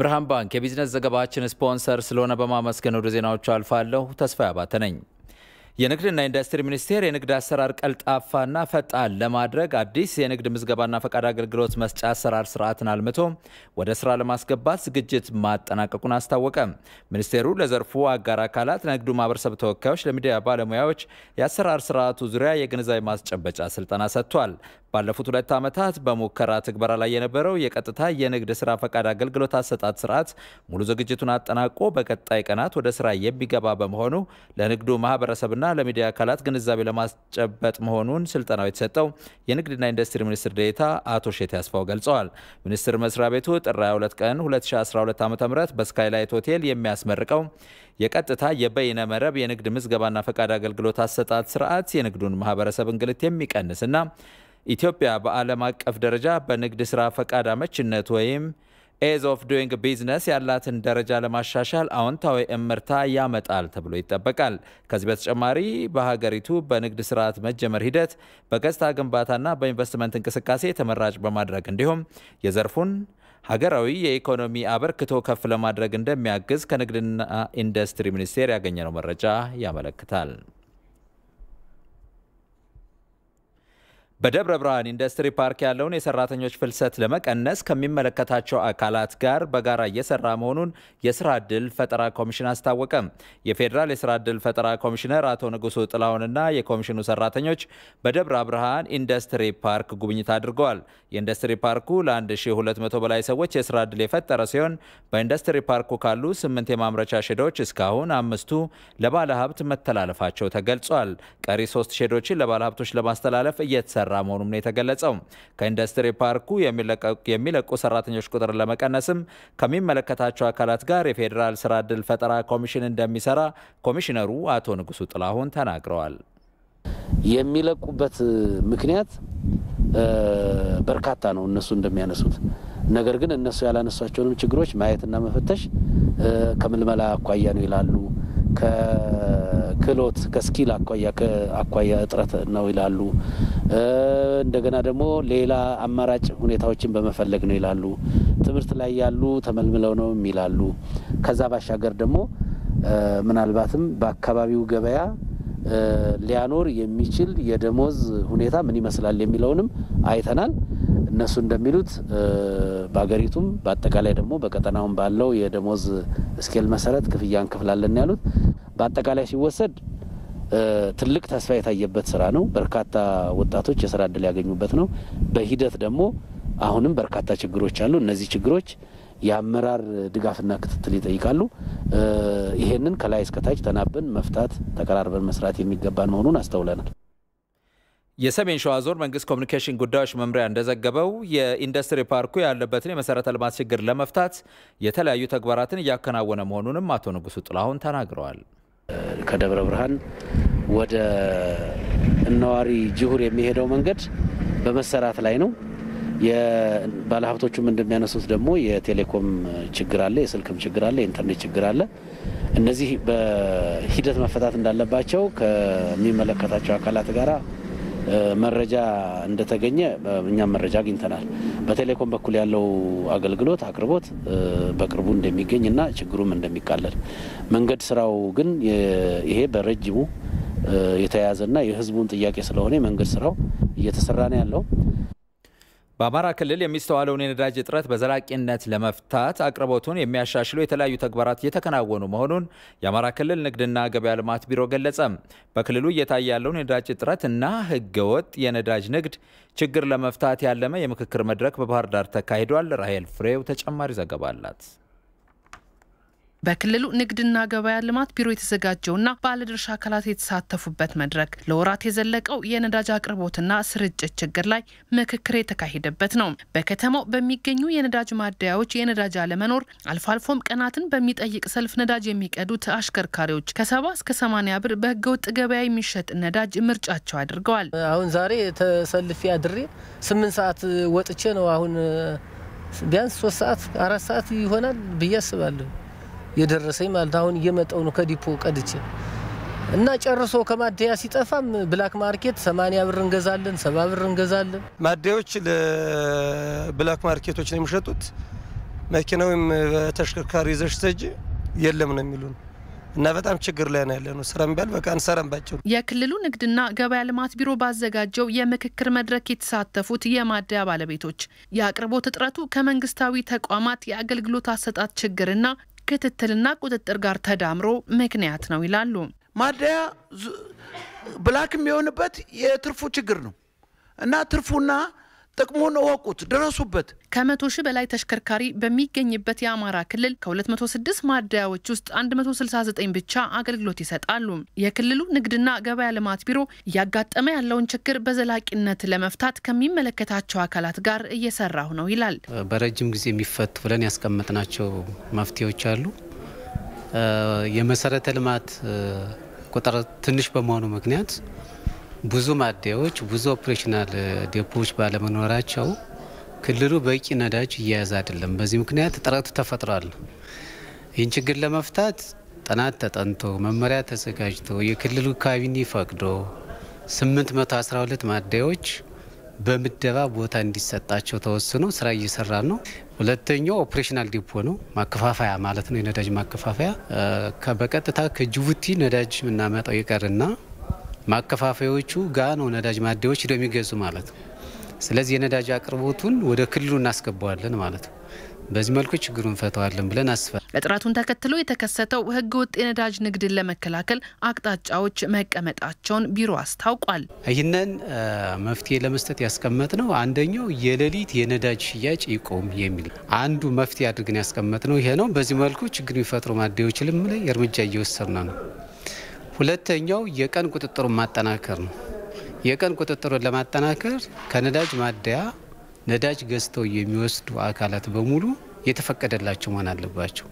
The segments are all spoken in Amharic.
ብርሃን ባንክ የቢዝነስ ዘገባችን ስፖንሰር ስለሆነ በማመስገን ወደ ዜናዎቹ አልፋለሁ። ተስፋ አባተ ነኝ። የንግድና ኢንዱስትሪ ሚኒስቴር የንግድ አሰራር ቀልጣፋና ፈጣን ለማድረግ አዲስ የንግድ ምዝገባና ፈቃድ አገልግሎት መስጫ አሰራር ስርዓትን አልምቶ ወደ ስራ ለማስገባት ዝግጅት ማጠናቀቁን አስታወቀ። ሚኒስቴሩ ለዘርፉ አጋር አካላት፣ ለንግዱ ማህበረሰብ ተወካዮች፣ ለሚዲያ ባለሙያዎች የአሰራር ስርዓቱ ዙሪያ የግንዛቤ ማስጨበጫ ስልጠና ሰጥቷል። ባለፉት ሁለት ዓመታት በሙከራ ትግበራ ላይ የነበረው የቀጥታ የንግድ ስራ ፈቃድ አገልግሎት አሰጣጥ ስርዓት ሙሉ ዝግጅቱን አጠናቆ በቀጣይ ቀናት ወደ ስራ የሚገባ በመሆኑ ለንግዱ ማህበረሰብና ለሚዲያ አካላት ግንዛቤ ለማስጨበጥ መሆኑን ስልጠናው የተሰጠው የንግድና ኢንዱስትሪ ሚኒስትር ዴኤታ አቶ ሼቴ አስፋው ገልጸዋል። ሚኒስትር መስሪያ ቤቱ ጥር 22 ቀን 2012 ዓ ም በስካይላይት ሆቴል የሚያስመርቀው የቀጥታ የበይነ መረብ የንግድ ምዝገባና ፈቃድ አገልግሎት አሰጣጥ ስርዓት የንግዱን ማህበረሰብ እንግልት የሚቀንስና ኢትዮጵያ በዓለም አቀፍ ደረጃ በንግድ ሥራ ፈቃድ አመችነት ወይም ኤዝ ኦፍ ዱይንግ ቢዝነስ ያላትን ደረጃ ለማሻሻል አዎንታዊ እምርታ ያመጣል ተብሎ ይጠበቃል። ከዚህ በተጨማሪ በሀገሪቱ በንግድ ስርዓት መጀመር ሂደት በገጽታ ግንባታና በኢንቨስትመንት እንቅስቃሴ ተመራጭ በማድረግ እንዲሁም የዘርፉን ሀገራዊ የኢኮኖሚ አበርክቶ ከፍ ለማድረግ እንደሚያግዝ ከንግድና ኢንዱስትሪ ሚኒስቴር ያገኘነው መረጃ ያመለክታል። በደብረ ብርሃን ኢንዱስትሪ ፓርክ ያለውን የሰራተኞች ፍልሰት ለመቀነስ ከሚመለከታቸው አካላት ጋር በጋራ እየሰራ መሆኑን የስራ እድል ፈጠራ ኮሚሽን አስታወቀ። የፌዴራል የስራ እድል ፈጠራ ኮሚሽነር አቶ ንጉሱ ጥላሁንና የኮሚሽኑ ሰራተኞች በደብረ ብርሃን ኢንዱስትሪ ፓርክ ጉብኝት አድርገዋል። የኢንዱስትሪ ፓርኩ ለ1200 በላይ ሰዎች የስራ እድል የፈጠረ ሲሆን በኢንዱስትሪ ፓርኩ ካሉ ስምንት የማምረቻ ሼዶች እስካሁን አምስቱ ለባለሀብት መተላለፋቸው ተገልጿል። ቀሪ ሶስት ሼዶችን ለባለሀብቶች ለማስተላለፍ እየተሰራ እየተሰራ መሆኑም ነው የተገለጸው። ከኢንዱስትሪ ፓርኩ የሚለቁ ሰራተኞች ቁጥር ለመቀነስም ከሚመለከታቸው አካላት ጋር የፌዴራል ስራ እድል ፈጠራ ኮሚሽን እንደሚሰራ ኮሚሽነሩ አቶ ንጉሱ ጥላሁን ተናግረዋል። የሚለቁበት ምክንያት በርካታ ነው እነሱ እንደሚያነሱት። ነገር ግን እነሱ ያላነሷቸውንም ችግሮች ማየትና መፈተሽ ከምልመላ አኳያ ነው ይላሉ። ከክህሎት ከስኪል አኳያ አኳያ እጥረት ነው ይላሉ። እንደገና ደግሞ ሌላ አማራጭ ሁኔታዎችን በመፈለግ ነው ይላሉ። ትምህርት ላይ ያሉ ተመልምለው ነው ይላሉ። ከዛ ባሻገር ደግሞ ምናልባትም በአካባቢው ገበያ ሊያኖር የሚችል የደሞዝ ሁኔታ ምን ይመስላል የሚለውንም አይተናል። እነሱ እንደሚሉት በሀገሪቱም በአጠቃላይ ደግሞ በቀጠናውም ባለው የደሞዝ ስኬል መሰረት ክፍያ እንከፍላለን ያሉት በአጠቃላይ ሲወሰድ ትልቅ ተስፋ የታየበት ስራ ነው። በርካታ ወጣቶች የስራ እድል ያገኙበት ነው። በሂደት ደግሞ አሁንም በርካታ ችግሮች አሉ። እነዚህ ችግሮች የአመራር ድጋፍና ክትትል ይጠይቃሉ። ይሄንን ከላይ እስከታች ተናበን መፍታት፣ ተቀራርበን መስራት የሚገባን መሆኑን አስተውለናል። የሰሜን ሸዋ ዞን መንግስት ኮሚኒኬሽን ጉዳዮች መምሪያ እንደዘገበው የኢንዱስትሪ ፓርኩ ያለበትን የመሰረተ ልማት ችግር ለመፍታት የተለያዩ ተግባራትን እያከናወነ መሆኑንም አቶ ንጉሱ ጥላሁን ተናግረዋል። ከደብረ ብርሃን ወደ እነዋሪ ጅሁር የሚሄደው መንገድ በመሰራት ላይ ነው። የባለሀብቶቹም እንደሚያነሱት ደግሞ የቴሌኮም ችግር አለ፣ የስልክም ችግር አለ፣ የኢንተርኔት ችግር አለ። እነዚህ በሂደት መፈታት እንዳለባቸው ከሚመለከታቸው አካላት ጋር መረጃ እንደተገኘ እኛም መረጃ አግኝተናል። በቴሌኮም በኩል ያለው አገልግሎት አቅርቦት በቅርቡ እንደሚገኝ እና ችግሩም እንደሚቃለል መንገድ ስራው ግን ይሄ በረጅሙ የተያያዘና የህዝቡን ጥያቄ ስለሆነ የመንገድ ስራው እየተሰራ ነው ያለው። በአማራ ክልል የሚስተዋለውን የነዳጅ እጥረት በዘላቂነት ለመፍታት አቅርቦቱን የሚያሻሽሉ የተለያዩ ተግባራት እየተከናወኑ መሆኑን የአማራ ክልል ንግድና ገበያ ልማት ቢሮ ገለጸ። በክልሉ እየታየ ያለውን የነዳጅ እጥረት እና ህገወጥ የነዳጅ ንግድ ችግር ለመፍታት ያለመ የምክክር መድረክ በባህር ዳር ተካሂዷል። ራሄል ፍሬው ተጨማሪ ዘገባ አላት። በክልሉ ንግድና ገበያ ልማት ቢሮ የተዘጋጀውና ባለድርሻ አካላት የተሳተፉበት መድረክ ለወራት የዘለቀው የነዳጅ አቅርቦትና ስርጭት ችግር ላይ ምክክር የተካሄደበት ነው። በከተማው በሚገኙ የነዳጅ ማደያዎች የነዳጅ አለመኖር፣ አልፎ አልፎም ቀናትን በሚጠይቅ ሰልፍ ነዳጅ የሚቀዱት አሽከርካሪዎች ከሰባ እስከ ሰማኒያ ብር በህገወጥ ገበያ የሚሸጥ ነዳጅ ምርጫቸው አድርገዋል። አሁን ዛሬ ተሰልፌ አድሬ ስምንት ሰዓት ወጥቼ ነው አሁን ቢያንስ ሶስት ሰዓት አራት ሰዓት ይሆናል ብዬ አስባለሁ። የደረሰኝ ማለት አሁን እየመጣው ነው ከዲፖ ቀድቼ እና ጨርሶ ከማደያ ሲጠፋም ብላክ ማርኬት 80 ብር እንገዛለን፣ 70 ብር እንገዛለን። ማደያዎች ለብላክ ማርኬቶች ነው የሚሸጡት። መኪና ወይም ተሽከርካሪ ይዘሽ ስትሄጂ የለም ነው የሚሉን እና በጣም ችግር ላይ ነው ያለነው። ስራ የሚባል በቃ አንሰራም ባቸው። የክልሉ ንግድና ገበያ ልማት ቢሮ ባዘጋጀው የምክክር መድረክ የተሳተፉት የማደያ ባለቤቶች የአቅርቦት እጥረቱ ከመንግስታዊ ተቋማት የአገልግሎት አሰጣት ችግርና ክትትልና ቁጥጥር ጋር ተዳምሮ ምክንያት ነው ይላሉ። ማደያ ብላክ የሚሆንበት የትርፉ ችግር ነው እና ትርፉና ጥቅሙን እወቁት፣ ድረሱበት። ከመቶ ሺህ በላይ ተሽከርካሪ በሚገኝበት የአማራ ክልል ከ206 ማደያዎች ውስጥ 169 ብቻ አገልግሎት ይሰጣሉ። የክልሉ ንግድና ገበያ ልማት ቢሮ እያጋጠመ ያለውን ችግር በዘላቂነት ለመፍታት ከሚመለከታቸው አካላት ጋር እየሰራሁ ነው ይላል። በረጅም ጊዜ የሚፈቱ ብለን ያስቀመጥናቸው መፍትሄዎች አሉ። የመሰረተ ልማት ቁጥር ትንሽ በመሆኑ ምክንያት ብዙ ማደያዎች፣ ብዙ ኦፕሬሽናል ዴፖዎች ባለመኖራቸው ክልሉ በቂ ነዳጅ እየያዘ አይደለም። በዚህ ምክንያት እጥረቱ ተፈጥሯል። ይህን ችግር ለመፍታት ጥናት ተጠንቶ መመሪያ ተዘጋጅቶ የክልሉ ካቢኔ ፈቅዶ 812 ማደያዎች በምደባ ቦታ እንዲሰጣቸው ተወስኖ ስራ እየሰራ ነው። ሁለተኛው ኦፕሬሽናል ዲፖ ነው፣ ማከፋፈያ ማለት ነው። የነዳጅ ማከፋፈያ በቀጥታ ከጅቡቲ ነዳጅ የምናመጣው ይቀርና ማከፋፈያዎቹ ጋ ነው ነዳጅ ማደያዎች ሄደው የሚገዙ ማለት ነው። ስለዚህ የነዳጅ አቅርቦቱን ወደ ክልሉ እናስገባዋለን ማለት ነው። በዚህ መልኩ ችግሩ እንፈተዋለን ብለን አስፈ እጥረቱን ተከትሎ የተከሰተው ህገ ወጥ የነዳጅ ንግድን ለመከላከል አቅጣጫዎች መቀመጣቸውን ቢሮ አስታውቋል። ይህንን መፍትሄ ለመስጠት ያስቀመጥ ነው አንደኛው የሌሊት የነዳጅ ሽያጭ ይቆም የሚል አንዱ መፍትሄ አድርገን ያስቀመጥ ነው ይሄ ነው። በዚህ መልኩ ችግር የሚፈጥሩ ማደያዎች ልም ላይ እርምጃ እየወሰድን ነው። ሁለተኛው የቀን ቁጥጥሩን ማጠናከር ነው። የቀን ቁጥጥሩን ለማጠናከር ከነዳጅ ማደያ ነዳጅ ገዝተው የሚወስዱ አካላት በሙሉ የተፈቀደላቸው መሆን አለባቸው።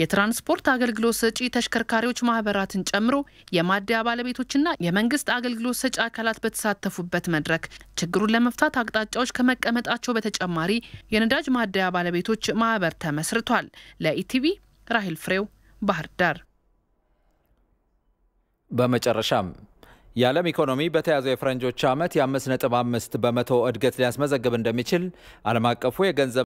የትራንስፖርት አገልግሎት ሰጪ ተሽከርካሪዎች ማህበራትን ጨምሮ የማደያ ባለቤቶችና የመንግስት አገልግሎት ሰጪ አካላት በተሳተፉበት መድረክ ችግሩን ለመፍታት አቅጣጫዎች ከመቀመጣቸው በተጨማሪ የነዳጅ ማደያ ባለቤቶች ማህበር ተመስርቷል። ለኢቲቪ ራሂል ፍሬው ባህር ዳር በመጨረሻም የዓለም ኢኮኖሚ በተያዘው የፈረንጆች ዓመት የ5.5 በመቶ እድገት ሊያስመዘግብ እንደሚችል ዓለም አቀፉ የገንዘብ